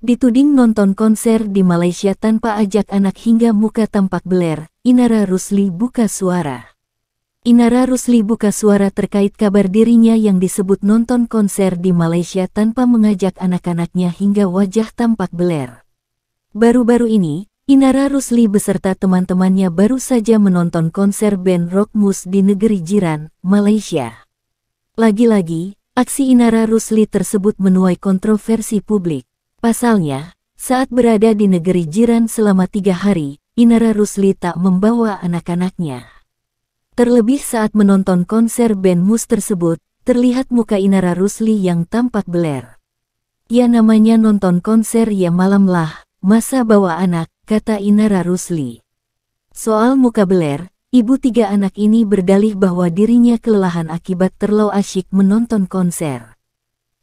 Dituding nonton konser di Malaysia tanpa ajak anak hingga muka tampak beler, Inara Rusli buka suara. Inara Rusli buka suara terkait kabar dirinya yang disebut nonton konser di Malaysia tanpa mengajak anak-anaknya hingga wajah tampak beler. Baru-baru ini, Inara Rusli beserta teman-temannya baru saja menonton konser band rock mus di negeri jiran, Malaysia. Lagi-lagi, aksi Inara Rusli tersebut menuai kontroversi publik. Pasalnya, saat berada di negeri jiran selama tiga hari, Inara Rusli tak membawa anak-anaknya. Terlebih saat menonton konser band Mus tersebut, terlihat muka Inara Rusli yang tampak beler. Ya namanya nonton konser ya malamlah, masa bawa anak, kata Inara Rusli. Soal muka beler, ibu tiga anak ini berdalih bahwa dirinya kelelahan akibat terlalu asyik menonton konser.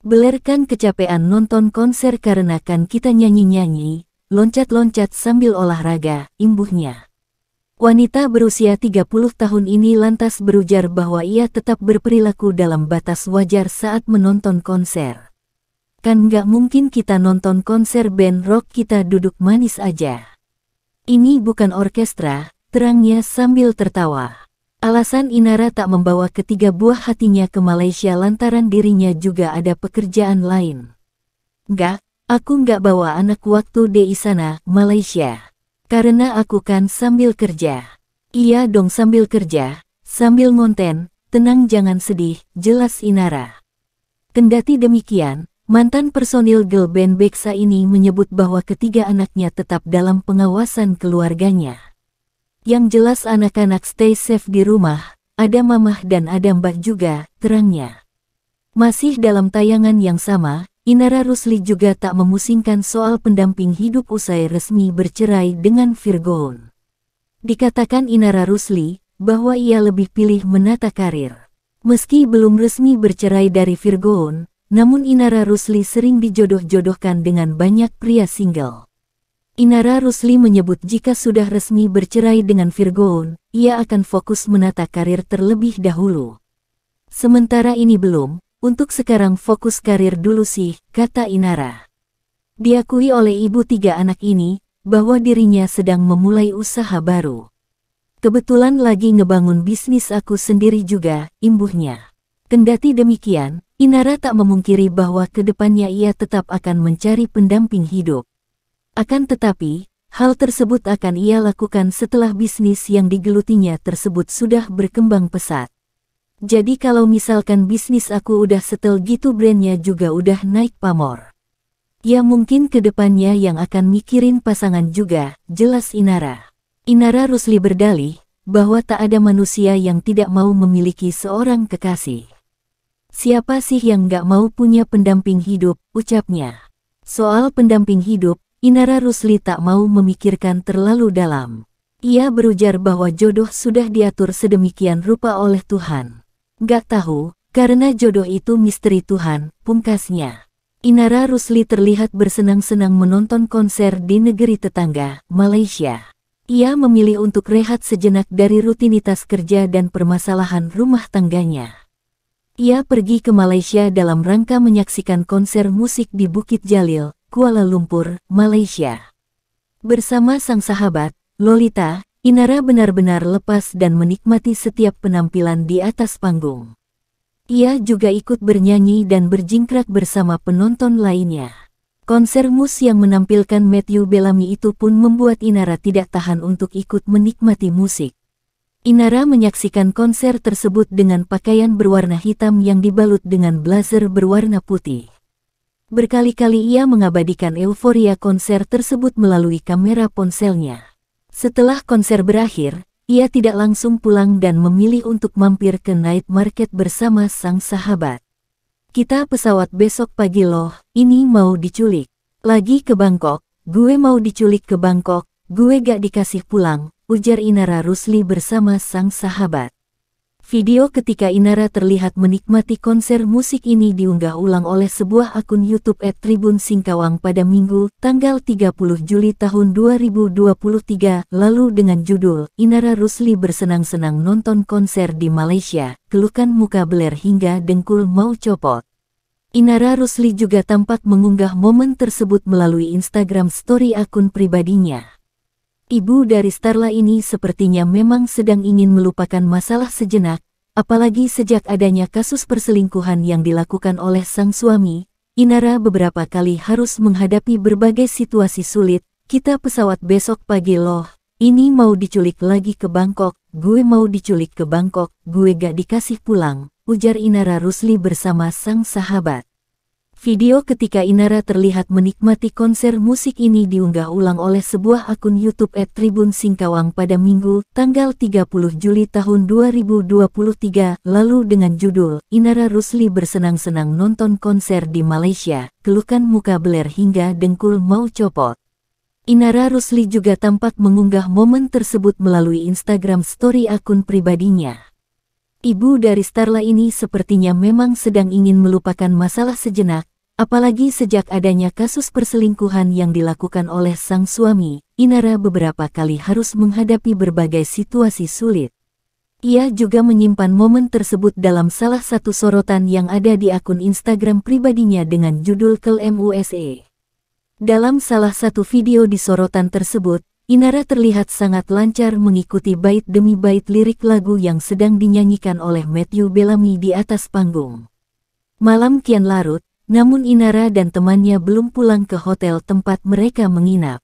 Belerkan kecapean nonton konser karena kan kita nyanyi-nyanyi, loncat-loncat sambil olahraga, imbuhnya. Wanita berusia 30 tahun ini lantas berujar bahwa ia tetap berperilaku dalam batas wajar saat menonton konser. Kan gak mungkin kita nonton konser band rock kita duduk manis aja. Ini bukan orkestra, terangnya sambil tertawa. Alasan Inara tak membawa ketiga buah hatinya ke Malaysia lantaran dirinya juga ada pekerjaan lain. Gak, aku nggak bawa anak waktu di sana, Malaysia. Karena aku kan sambil kerja. Iya dong sambil kerja, sambil ngonten, tenang jangan sedih, jelas Inara. Kendati demikian, mantan personil girl band Beksa ini menyebut bahwa ketiga anaknya tetap dalam pengawasan keluarganya. Yang jelas anak-anak stay safe di rumah, ada mamah dan ada mbak juga, terangnya. Masih dalam tayangan yang sama, Inara Rusli juga tak memusingkan soal pendamping hidup usai resmi bercerai dengan Virgoon. Dikatakan Inara Rusli, bahwa ia lebih pilih menata karir. Meski belum resmi bercerai dari Virgoon, namun Inara Rusli sering dijodoh-jodohkan dengan banyak pria single. Inara Rusli menyebut jika sudah resmi bercerai dengan Virgoon, ia akan fokus menata karir terlebih dahulu. Sementara ini belum, untuk sekarang fokus karir dulu sih, kata Inara. Diakui oleh ibu tiga anak ini, bahwa dirinya sedang memulai usaha baru. Kebetulan lagi ngebangun bisnis aku sendiri juga, imbuhnya. Kendati demikian, Inara tak memungkiri bahwa kedepannya ia tetap akan mencari pendamping hidup. Akan tetapi, hal tersebut akan ia lakukan setelah bisnis yang digelutinya tersebut sudah berkembang pesat. Jadi kalau misalkan bisnis aku udah setel gitu brandnya juga udah naik pamor. Ya mungkin kedepannya yang akan mikirin pasangan juga, jelas Inara. Inara Rusli berdalih, bahwa tak ada manusia yang tidak mau memiliki seorang kekasih. Siapa sih yang gak mau punya pendamping hidup, ucapnya. Soal pendamping hidup, Inara Rusli tak mau memikirkan terlalu dalam. Ia berujar bahwa jodoh sudah diatur sedemikian rupa oleh Tuhan. Gak tahu, karena jodoh itu misteri Tuhan, pungkasnya. Inara Rusli terlihat bersenang-senang menonton konser di negeri tetangga, Malaysia. Ia memilih untuk rehat sejenak dari rutinitas kerja dan permasalahan rumah tangganya. Ia pergi ke Malaysia dalam rangka menyaksikan konser musik di Bukit Jalil, Kuala Lumpur, Malaysia. Bersama sang sahabat, Lolita, Inara benar-benar lepas dan menikmati setiap penampilan di atas panggung. Ia juga ikut bernyanyi dan berjingkrak bersama penonton lainnya. Konser mus yang menampilkan Matthew Bellamy itu pun membuat Inara tidak tahan untuk ikut menikmati musik. Inara menyaksikan konser tersebut dengan pakaian berwarna hitam yang dibalut dengan blazer berwarna putih. Berkali-kali ia mengabadikan euforia konser tersebut melalui kamera ponselnya. Setelah konser berakhir, ia tidak langsung pulang dan memilih untuk mampir ke night market bersama sang sahabat. Kita pesawat besok pagi loh, ini mau diculik. Lagi ke Bangkok, gue mau diculik ke Bangkok, gue gak dikasih pulang, ujar Inara Rusli bersama sang sahabat. Video ketika Inara terlihat menikmati konser musik ini diunggah ulang oleh sebuah akun YouTube at Tribun Singkawang pada Minggu, tanggal 30 Juli tahun 2023, lalu dengan judul, Inara Rusli bersenang-senang nonton konser di Malaysia, kelukan muka beler hingga dengkul mau copot. Inara Rusli juga tampak mengunggah momen tersebut melalui Instagram story akun pribadinya. Ibu dari Starla ini sepertinya memang sedang ingin melupakan masalah sejenak, apalagi sejak adanya kasus perselingkuhan yang dilakukan oleh sang suami, Inara beberapa kali harus menghadapi berbagai situasi sulit, kita pesawat besok pagi loh, ini mau diculik lagi ke Bangkok, gue mau diculik ke Bangkok, gue gak dikasih pulang, ujar Inara Rusli bersama sang sahabat. Video ketika Inara terlihat menikmati konser musik ini diunggah ulang oleh sebuah akun YouTube at Tribun Singkawang pada Minggu, tanggal 30 Juli tahun 2023, lalu dengan judul, Inara Rusli bersenang-senang nonton konser di Malaysia, kelukan muka beler hingga dengkul mau copot. Inara Rusli juga tampak mengunggah momen tersebut melalui Instagram story akun pribadinya. Ibu dari Starla ini sepertinya memang sedang ingin melupakan masalah sejenak, apalagi sejak adanya kasus perselingkuhan yang dilakukan oleh sang suami, Inara beberapa kali harus menghadapi berbagai situasi sulit. Ia juga menyimpan momen tersebut dalam salah satu sorotan yang ada di akun Instagram pribadinya dengan judul Kel e. Dalam salah satu video di sorotan tersebut, Inara terlihat sangat lancar mengikuti bait demi bait lirik lagu yang sedang dinyanyikan oleh Matthew Bellamy di atas panggung. Malam kian larut, namun Inara dan temannya belum pulang ke hotel tempat mereka menginap.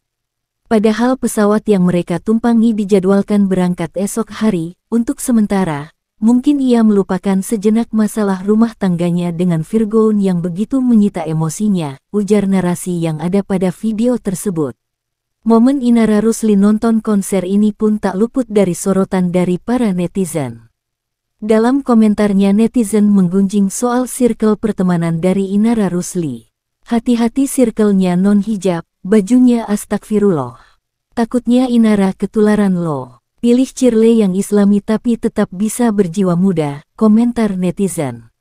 Padahal pesawat yang mereka tumpangi dijadwalkan berangkat esok hari, untuk sementara, mungkin ia melupakan sejenak masalah rumah tangganya dengan Virgoon yang begitu menyita emosinya, ujar narasi yang ada pada video tersebut. Momen Inara Rusli nonton konser ini pun tak luput dari sorotan dari para netizen. Dalam komentarnya netizen menggunjing soal circle pertemanan dari Inara Rusli. Hati-hati circle-nya non-hijab, bajunya astagfirullah. Takutnya Inara ketularan lo. Pilih Cirle yang islami tapi tetap bisa berjiwa muda, komentar netizen.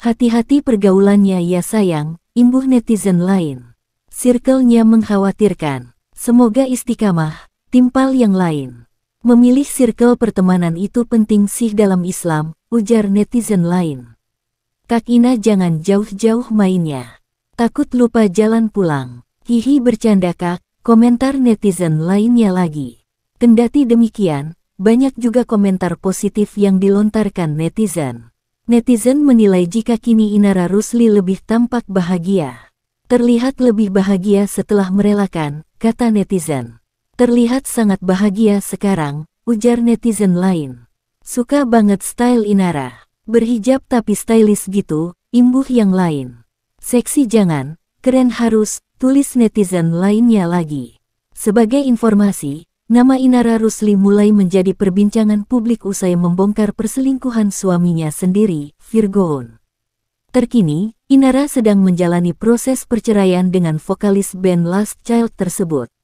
Hati-hati pergaulannya ya sayang, imbuh netizen lain. circle mengkhawatirkan. Semoga istiqamah, timpal yang lain. Memilih sirkel pertemanan itu penting sih dalam Islam, ujar netizen lain. Kak Ina jangan jauh-jauh mainnya. Takut lupa jalan pulang. Hihi bercanda kak, komentar netizen lainnya lagi. Kendati demikian, banyak juga komentar positif yang dilontarkan netizen. Netizen menilai jika kini Inara Rusli lebih tampak bahagia. Terlihat lebih bahagia setelah merelakan, kata netizen. Terlihat sangat bahagia sekarang, ujar netizen lain. Suka banget style Inara. Berhijab tapi stylish gitu, imbuh yang lain. Seksi jangan, keren harus, tulis netizen lainnya lagi. Sebagai informasi, nama Inara Rusli mulai menjadi perbincangan publik usai membongkar perselingkuhan suaminya sendiri, Virgoon. Terkini, Inara sedang menjalani proses perceraian dengan vokalis band Last Child tersebut.